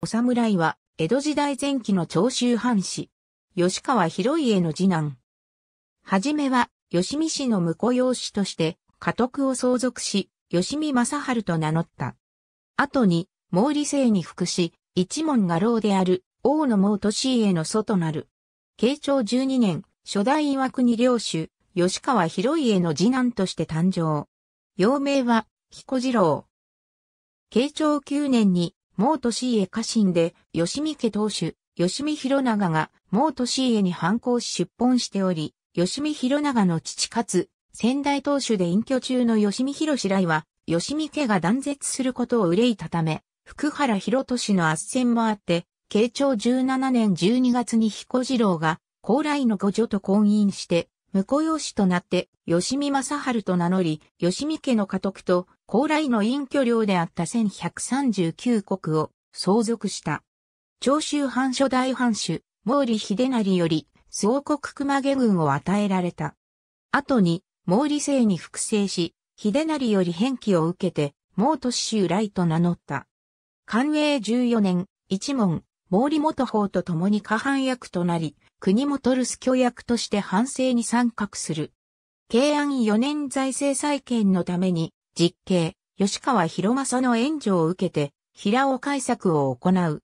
お侍は、江戸時代前期の長州藩士。吉川広家の次男。はじめは、吉見氏の婿養子として、家督を相続し、吉見正春と名乗った。後に、毛利姓に服し、一門画廊である、王の毛利家の祖となる。慶長十二年、初代岩国領主、吉川広家の次男として誕生。幼名は、彦次郎。慶長九年に、毛利家家臣で、吉見家当主、吉見広長が毛利家に反抗し出奔しており、吉見広長の父かつ、先代当主で隠居中の吉見広白来は、吉見家が断絶することを憂いたため、福原博氏の圧戦もあって、慶長17年12月に彦次郎が、高麗の御女と婚姻して、婿養子となって、吉見正春と名乗り、吉見家の家督と、高麗の隠居領であった1139国を相続した。長州藩初代藩主、毛利秀成より、総国熊毛軍を与えられた。後に、毛利姓に複製し、秀成より返記を受けて、毛利州来と名乗った。寛永14年、一門、毛利元法と共に下半役となり、国元留守居役として反省に参画する。慶安4年財政再建のために、実刑、吉川博正の援助を受けて、平尾改作を行う。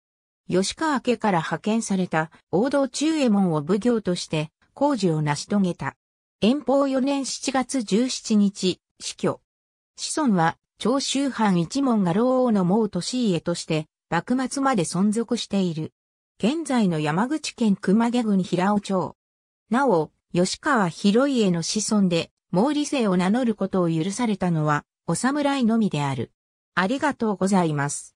吉川家から派遣された王道中右衛門を奉行として工事を成し遂げた。遠方4年7月17日、死去。子孫は、長州藩一門が老王の毛利家として、幕末まで存続している。現在の山口県熊毛郡平尾町。なお、吉川広家の子孫で、毛利姓を名乗ることを許されたのは、お侍のみである。ありがとうございます。